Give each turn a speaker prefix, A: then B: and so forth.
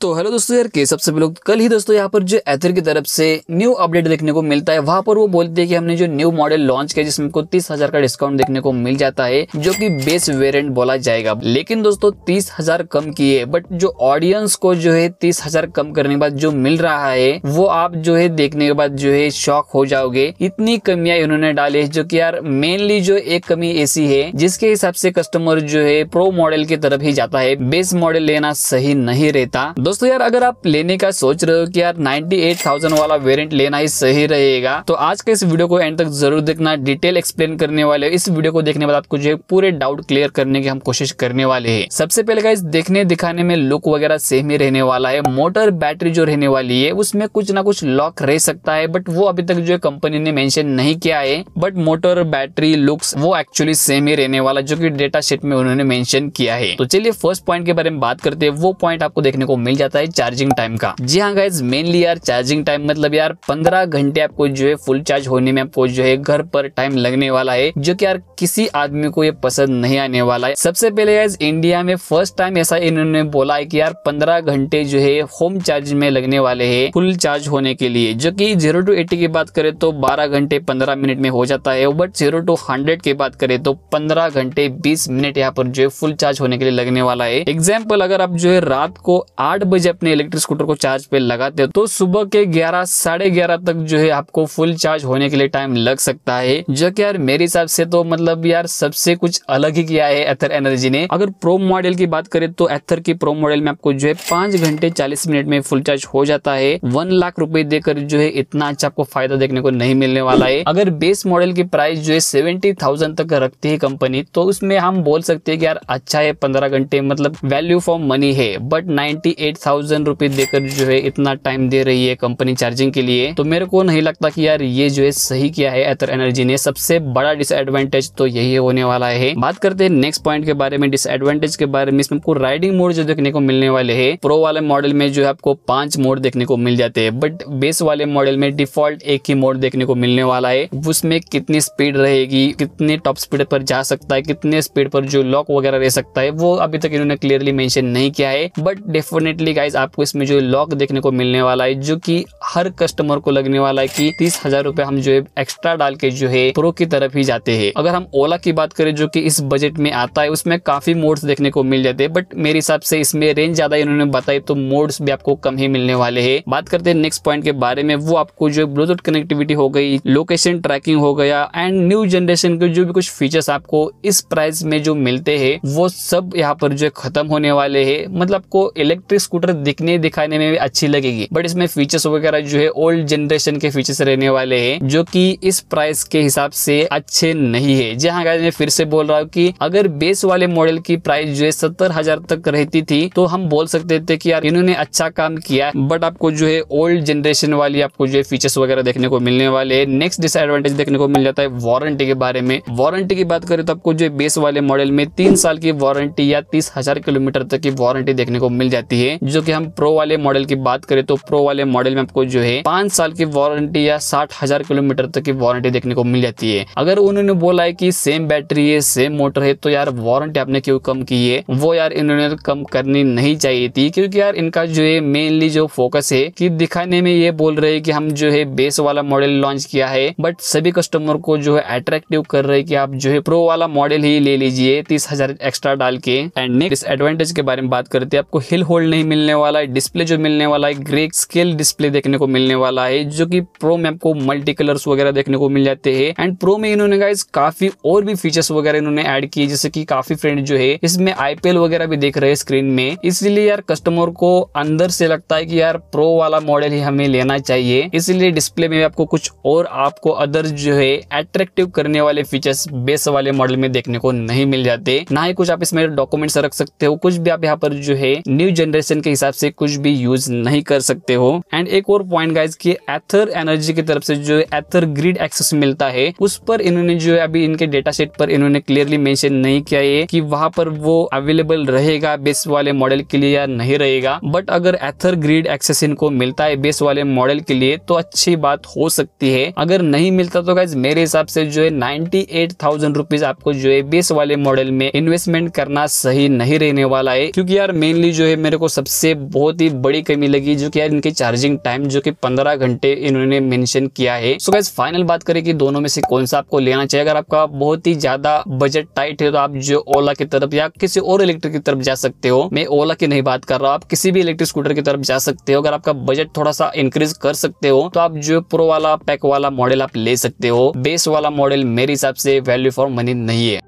A: तो हेलो दोस्तों यार के सबसे पहले तो कल ही दोस्तों यहाँ पर जो एथर की तरफ से न्यू अपडेट देखने को मिलता है वहां पर वो बोलते हैं कि हमने जो न्यू मॉडल लॉन्च किया जिसमें को तीस हजार का डिस्काउंट देखने को मिल जाता है जो कि बेस वेरिएंट बोला जाएगा लेकिन दोस्तों तीस हजार कम किए बट जो ऑडियंस को जो है तीस हजार कम करने के बाद जो मिल रहा है वो आप जो है देखने के बाद जो है शॉक हो जाओगे इतनी कमियां इन्होंने डाली है जो की यार मेनली जो एक कमी ऐसी है जिसके हिसाब से कस्टमर जो है प्रो मॉडल की तरफ ही जाता है बेस मॉडल लेना सही नहीं रहता दोस्तों यार अगर आप लेने का सोच रहे हो कि यार 98,000 वाला वेरिएंट लेना ही सही रहेगा तो आज के इस वीडियो को एंड तक जरूर देखना डिटेल एक्सप्लेन करने वाले इस वीडियो को देखने वाले बाद आपको जो है पूरे डाउट क्लियर करने की हम कोशिश करने वाले हैं सबसे पहले का देखने दिखाने में लुक वगैरह सेम ही रहने वाला है मोटर बैटरी जो रहने वाली है उसमें कुछ ना कुछ लॉक रह सकता है बट वो अभी तक जो है कंपनी ने मैंशन नहीं किया है बट मोटर बैटरी लुक्स वो एक्चुअली सेम ही रहने वाला जो की डेटा शीट में उन्होंने मेंशन किया है तो चलिए फर्स्ट पॉइंट के बारे में बात करते हैं वो पॉइंट आपको देखने को मिल मिल जाता है चार्जिंग टाइम का जी हाँ गाइज मेनली यार चार्जिंग टाइम मतलब यार पंद्रह घंटे आपको जो है फुल चार्ज होने में आपको जो है घर पर टाइम लगने वाला है जो की यार किसी आदमी को ये पसंद नहीं आने वाला है सबसे पहले गाइज इंडिया में फर्स्ट टाइम ऐसा इन्होंने बोला है की यार पंद्रह घंटे जो है होम चार्ज में लगने वाले है फुल चार्ज होने के लिए जो की जीरो टू एटी की बात करें तो बारह घंटे पंद्रह मिनट में हो जाता है बट जीरो टू हंड्रेड की बात करें तो पंद्रह घंटे बीस मिनट यहाँ पर जो है फुल चार्ज होने के लिए लगने वाला है एग्जाम्पल अगर आप जो है रात को आठ बजे अपने इलेक्ट्रिक स्कूटर को चार्ज पे लगाते हो तो सुबह के ग्यारह साढ़े ग्यारह तक जो है आपको फुल चार्ज होने के लिए टाइम लग सकता है जो कि यार मेरे हिसाब से तो मतलब यार सबसे कुछ अलग ही किया है एथर एनर्जी ने अगर प्रो मॉडल की बात करें तो एथर के प्रो मॉडल में आपको जो है पांच घंटे चालीस मिनट में फुल चार्ज हो जाता है वन लाख रुपए देकर जो है इतना अच्छा आपको फायदा देखने को नहीं मिलने वाला है अगर बेस मॉडल की प्राइस जो है सेवेंटी तक रखती है कंपनी तो उसमें हम बोल सकते हैं कि यार अच्छा है पंद्रह घंटे मतलब वैल्यू फॉर मनी है but ninety eight thousand rupees देकर जो है इतना टाइम दे रही है कंपनी चार्जिंग के लिए तो मेरे को नहीं लगता कि यार ये जो है सही किया है एथर एनर्जी ने सबसे बड़ा डिसएडवांटेज तो यही होने वाला है बात करते हैं नेक्स्ट पॉइंट के बारे में डिसएडवांटेज के बारे में इसमें आपको राइडिंग मोड जो देखने को मिलने वाले है प्रो वाले मॉडल में जो है आपको पांच मोड देखने को मिल जाते हैं बट बेस वाले मॉडल में डिफॉल्ट एक ही मोड देखने को मिलने वाला है उसमें कितनी स्पीड रहेगी कितने टॉप स्पीड पर जा सकता है कितने स्पीड पर जो लॉक वगैरह रह सकता है वो अभी तक इन्होंने क्लियरली मेंशन नहीं किया है बट डेफिनेटली गाइज आपको इसमें जो लॉक देखने को मिलने वाला है जो कि हर कस्टमर को लगने वाला है कि तीस हजार रूपए हम जो है एक्स्ट्रा डाल के जो है प्रो की तरफ ही जाते हैं अगर हम ओला की बात करें जो कि इस बजट में आता है उसमें काफी मोड्स देखने को मिल जाते हैं बट मेरे हिसाब से इसमें रेंज ज्यादा इन्होंने बताई तो मोड्स भी आपको कम ही मिलने वाले है बात करते हैं नेक्स्ट पॉइंट के बारे में वो आपको जो ब्लूटूथ कनेक्टिविटी हो गई लोकेशन ट्रैकिंग हो गया एंड न्यू जनरेशन के जो भी कुछ फीचर्स आपको इस प्राइस में जो मिलते है वो सब यहाँ पर जो खत्म होने वाले है मतलब आपको इलेक्ट्रिक स्कूटर दिखने दिखाने में भी अच्छी लगेगी बट इसमें फीचर्स वगैरह जो है ओल्ड जनरेशन के फीचर्स रहने वाले हैं जो कि इस प्राइस के हिसाब से अच्छे नहीं है जी हाँ गाइज मैं फिर से बोल रहा हूँ कि अगर बेस वाले मॉडल की प्राइस जो है सत्तर हजार तक रहती थी तो हम बोल सकते थे कि यार इन्होंने अच्छा काम किया बट आपको जो है ओल्ड जनरेशन वाली आपको जो है फीचर्स वगैरह देखने को मिलने वाले है नेक्स्ट डिसएडवांटेज देखने को मिल जाता है वारंटी के बारे में वारंटी की बात करें तो आपको जो बेस वाले मॉडल में तीन साल की वारंटी या तीस हजार किलोमीटर तक की वारंटी देखने को मिल जाती है जो कि हम प्रो वाले मॉडल की बात करें तो प्रो वाले मॉडल में आपको जो जो है पांच साल की वारंटी या साठ हजार किलोमीटर तक की वारंटी देखने को मिल जाती है अगर उन्होंने बोला है कि सेम बैटरी है सेम मोटर है तो यार वारंटी आपने क्यों कम की है वो यार इन्होंने कम करनी नहीं चाहिए थी क्योंकि यार इनका जो है मेनली जो फोकस है कि दिखाने में ये बोल रहे हैं कि हम जो है बेस वाला मॉडल लॉन्च किया है बट सभी कस्टमर को जो है अट्रैक्टिव कर रहे हैं कि आप जो है प्रो वाला मॉडल ही ले लीजिए तीस हजार एक्स्ट्रा डाल के एंड नेक्स्ट एडवांटेज के बारे में बात करते हैं आपको हिल होल्ड नहीं मिलने वाला है डिस्प्ले जो मिलने वाला है ग्रे स्केल डिस्प्ले देखने को को मिलने वाला है जो कि प्रो में आपको मल्टी कलर्स वगैरह देखने को मिल जाते हैं एंड प्रो में इन्होंने गाइज काफी और भी फीचर्स वगैरह इन्होंने ऐड किए जैसे कि काफी फ्रेंड जो है इसमें आईपीएल वगैरह भी देख रहे हैं स्क्रीन में इसलिए यार कस्टमर को अंदर से लगता है कि यार प्रो वाला मॉडल ही हमें लेना चाहिए इसलिए डिस्प्ले में आपको कुछ और आपको अदर जो है अट्रैक्टिव करने वाले फीचर्स बेस वाले मॉडल में देखने को नहीं मिल जाते ना ही कुछ आप इसमें डॉक्यूमेंट्स रख सकते हो कुछ भी आप यहाँ पर जो है न्यू जनरेशन के हिसाब से कुछ भी यूज नहीं कर सकते हो एंड एक और पॉइंट गाइज कि एथर एनर्जी की तरफ से जो एथर ग्रिड एक्सेस मिलता है उस पर इन्होंने जो है अभी इनके डेटा सेट पर इन्होंने क्लियरली मेंशन नहीं किया है कि वहां पर वो अवेलेबल रहेगा बेस वाले मॉडल के लिए या नहीं रहेगा बट अगर एथर ग्रिड एक्सेस इनको मिलता है बेस वाले मॉडल के लिए तो अच्छी बात हो सकती है अगर नहीं मिलता तो गाइज मेरे हिसाब से जो है नाइन्टी एट थाउजेंड रुपीज आपको जो है बेस वाले मॉडल में इन्वेस्टमेंट करना सही नहीं रहने वाला है क्योंकि यार मेनली जो है मेरे को सबसे बहुत ही बड़ी कमी लगी जो कि यार इनके चार्जिंग टाइम जो कि 15 घंटे इन्होंने मेंशन किया है सो गैस फाइनल बात करें कि दोनों में से कौन सा आपको लेना चाहिए अगर आपका बहुत ही ज्यादा बजट टाइट है तो आप जो ओला की तरफ या किसी और इलेक्ट्रिक की तरफ जा सकते हो मैं ओला की नहीं बात कर रहा हूँ आप किसी भी इलेक्ट्रिक स्कूटर की तरफ जा सकते हो अगर आपका बजट थोड़ा सा इंक्रीज कर सकते हो तो आप जो प्रो वाला पैक वाला मॉडल आप ले सकते हो बेस वाला मॉडल मेरे हिसाब से वैल्यू फॉर मनी नहीं है